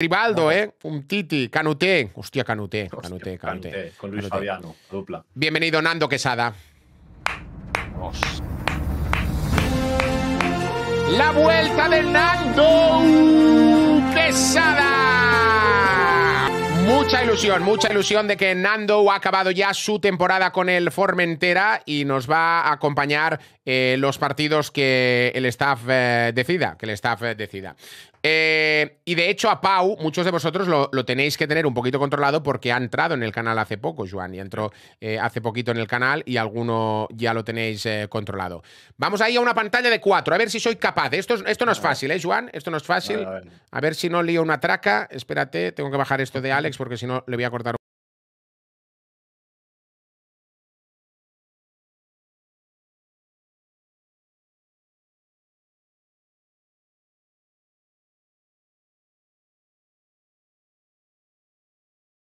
Ribaldo, ¿eh? un Titi, Canuté. Hostia, Canuté, Canuté, Canuté. con Luis Fabiano, dupla. Bienvenido, Nando Quesada. La vuelta de Nando. Mucha ilusión, mucha ilusión de que Nando ha acabado ya su temporada con el Formentera y nos va a acompañar eh, los partidos que el staff eh, decida, que el staff eh, decida. y de hecho a Pau, muchos de vosotros lo, tenéis que tener un poquito controlado porque ha entrado en el canal hace poco, Juan, y entró hace poquito en el canal y alguno ya lo tenéis controlado. Vamos ahí a una pantalla de cuatro, a ver si soy capaz. Esto, esto no es fácil, ¿eh, Juan Esto no es fácil. a, ver. a ver si no lío una traca. Espérate, tengo que bajar esto de Alex porque si no le voy a cortar